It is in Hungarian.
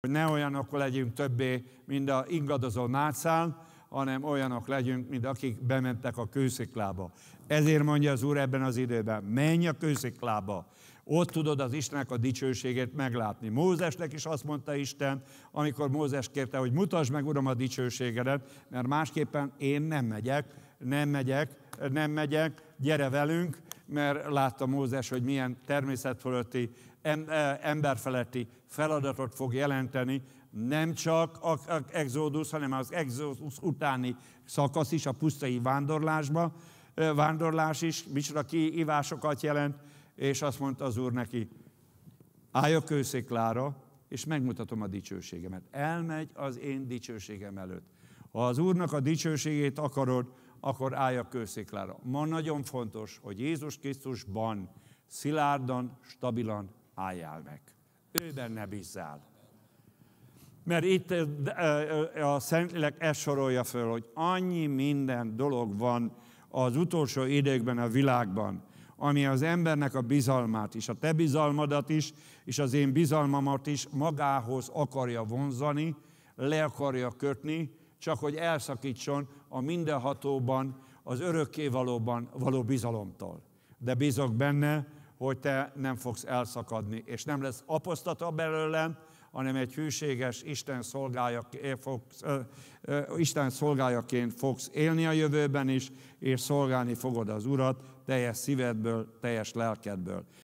hogy ne olyanok legyünk többé, mint a ingadozó nácán, hanem olyanok legyünk, mint akik bementek a kősziklába. Ezért mondja az Úr ebben az időben, menj a kősziklába, ott tudod az Istennek a dicsőségét meglátni. Mózesnek is azt mondta Isten, amikor Mózes kérte, hogy mutasd meg, Uram, a dicsőségedet, mert másképpen én nem megyek, nem megyek, nem megyek, gyere velünk, mert látta Mózes, hogy milyen természetfölötti, e, emberfeletti feladatot fog jelenteni, nem csak az exodus, hanem az exodus utáni szakasz is, a pusztai vándorlásba, vándorlás is, micsoda kiívásokat jelent, és azt mondta az Úr neki, állj a kősziklára, és megmutatom a dicsőségemet. Elmegy az én dicsőségem előtt. Ha az Úrnak a dicsőségét akarod, akkor állj a kősziklára. Ma nagyon fontos, hogy Jézus Krisztusban szilárdan, stabilan álljál meg. Ő benne bízzál. Mert itt eh, eh, a Szentlélek ezt sorolja föl, hogy annyi minden dolog van az utolsó időkben a világban, ami az embernek a bizalmát is, a te bizalmadat is, és az én bizalmamat is magához akarja vonzani, le akarja kötni, csak hogy elszakítson a mindenhatóban, az örökkévalóban való bizalomtól. De bízok benne, hogy te nem fogsz elszakadni, és nem lesz apostata belőlem, hanem egy hűséges Isten, szolgája, fogsz, ö, ö, Isten szolgájaként fogsz élni a jövőben is, és szolgálni fogod az Urat teljes szívedből, teljes lelkedből.